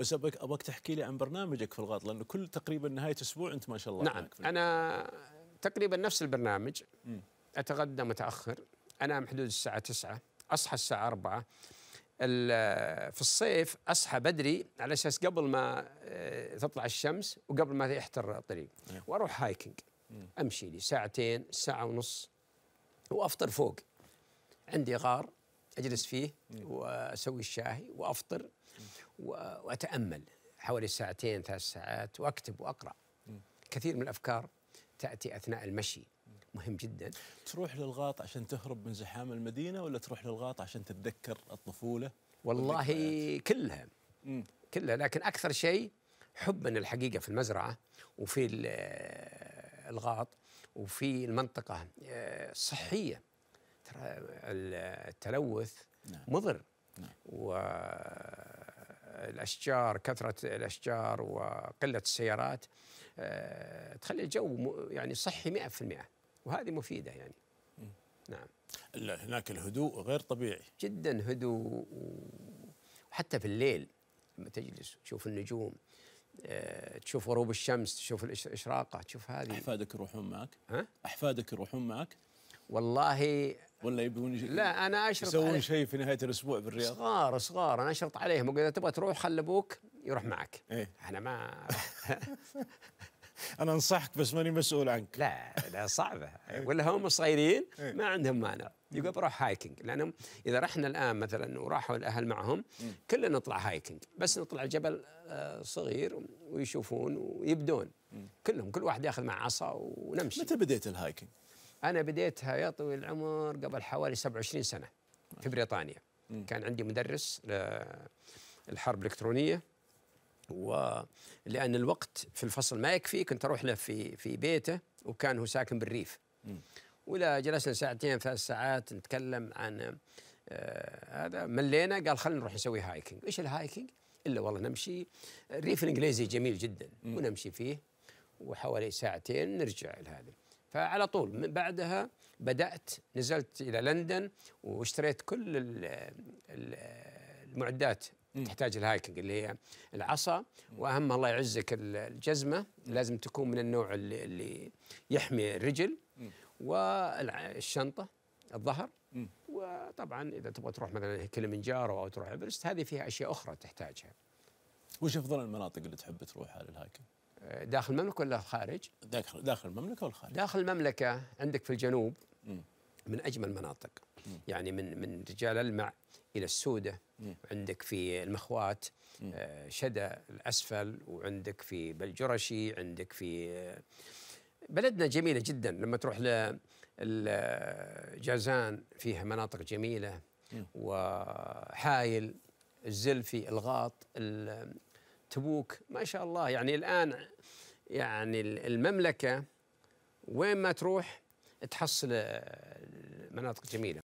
بس ابغاك ابغاك تحكي لي عن برنامجك في الغاط لانه كل تقريبا نهايه اسبوع انت ما شاء الله نعم انا تقريبا نفس البرنامج م. اتغدى متاخر انام حدود الساعه 9 اصحى الساعه 4 في الصيف اصحى بدري على اساس قبل ما آه، تطلع الشمس وقبل ما يحتر الطريق نعم. واروح هايكنج امشي لي ساعتين ساعه ونص وافطر فوق عندي غار اجلس فيه واسوي الشاهي وافطر واتامل حوالي ساعتين ثلاث ساعات واكتب واقرا كثير من الافكار تاتي اثناء المشي مهم جدا تروح للغاط عشان تهرب من زحام المدينه ولا تروح للغاط عشان تتذكر الطفوله والله كلها كلها لكن اكثر شيء حبا الحقيقه في المزرعه وفي الغاط وفي المنطقه الصحيه آه، التلوث نعم. مضر نعم. والاشجار كثره الاشجار وقله السيارات آه، تخلي الجو يعني صحي 100% وهذه مفيده يعني نعم هناك الهدوء غير طبيعي جدا هدوء وحتى في الليل لما تجلس تشوف النجوم آه، تشوف غروب الشمس تشوف الاشراقه تشوف هذه احفادك يروحون معك؟ ها؟ احفادك يروحون معك؟ والله ولا يبون لا انا اشرط يسوون شيء في نهايه الاسبوع في الرياض صغار صغار انا اشرط عليهم اذا تبغى تروح خل ابوك يروح معك إيه؟ انا ما انا انصحك بس ماني مسؤول عنك لا لا صعبه ولا هم صغيرين إيه. ما عندهم مانع يقول بروح هايكنج لانهم اذا رحنا الان مثلا وراحوا الاهل معهم كلنا نطلع هايكنج بس نطلع جبل آه، صغير ويشوفون ويبدون كلهم كل واحد ياخذ معه عصا ونمشي متى بديت الهايكنج؟ انا بديتها يا طويل العمر قبل حوالي 27 سنه في بريطانيا كان عندي مدرس الحرب الالكترونيه ولان الوقت في الفصل ما يكفي كنت اروح له في في بيته وكان هو ساكن بالريف ولا جلسنا ساعتين ثلاث ساعات نتكلم عن آه هذا ملينا قال خلينا نروح نسوي هايكينج ايش الهايكينج الا والله نمشي الريف الانجليزي جميل جدا ونمشي فيه وحوالي ساعتين نرجع لهذا فعلى طول من بعدها بدأت نزلت إلى لندن واشتريت كل المعدات تحتاج الهايكنج اللي هي العصا واهمها الله يعزك الجزمه لازم تكون من النوع اللي, اللي يحمي الرجل والشنطه الظهر وطبعا اذا تبغى تروح مثلا كلمنجارو او تروح ايفرست هذه فيها اشياء اخرى تحتاجها. وش افضل المناطق اللي تحب تروحها للهايكنج؟ داخل المملكه ولا خارج؟ داخل داخل المملكه والخارج داخل المملكه عندك في الجنوب من اجمل المناطق يعني من من رجال المع الى السوده عندك في المخوات آه، شدة الاسفل وعندك في بالجرشي عندك في آه، بلدنا جميله جدا لما تروح ل جازان فيها مناطق جميله وحايل الزلفي الغاط تبوك ما شاء الله يعني الآن يعني المملكة وين ما تروح تحصل آه، مناطق جميلة